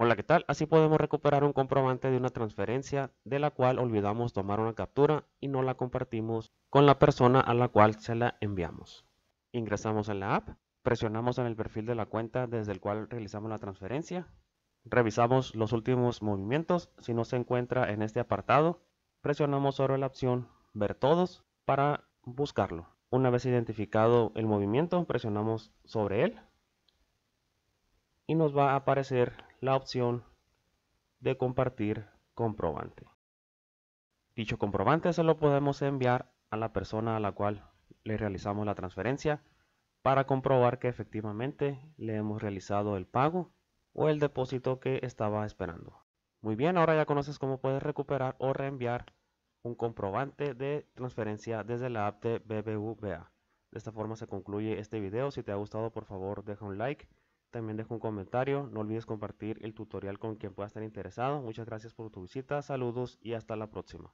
Hola, ¿qué tal? Así podemos recuperar un comprobante de una transferencia de la cual olvidamos tomar una captura y no la compartimos con la persona a la cual se la enviamos. Ingresamos en la app, presionamos en el perfil de la cuenta desde el cual realizamos la transferencia, revisamos los últimos movimientos, si no se encuentra en este apartado, presionamos sobre la opción ver todos para buscarlo. Una vez identificado el movimiento, presionamos sobre él y nos va a aparecer la opción de compartir comprobante. Dicho comprobante se lo podemos enviar a la persona a la cual le realizamos la transferencia para comprobar que efectivamente le hemos realizado el pago o el depósito que estaba esperando. Muy bien, ahora ya conoces cómo puedes recuperar o reenviar un comprobante de transferencia desde la app de BBVA. De esta forma se concluye este video. Si te ha gustado, por favor, deja un like. También dejo un comentario, no olvides compartir el tutorial con quien pueda estar interesado. Muchas gracias por tu visita, saludos y hasta la próxima.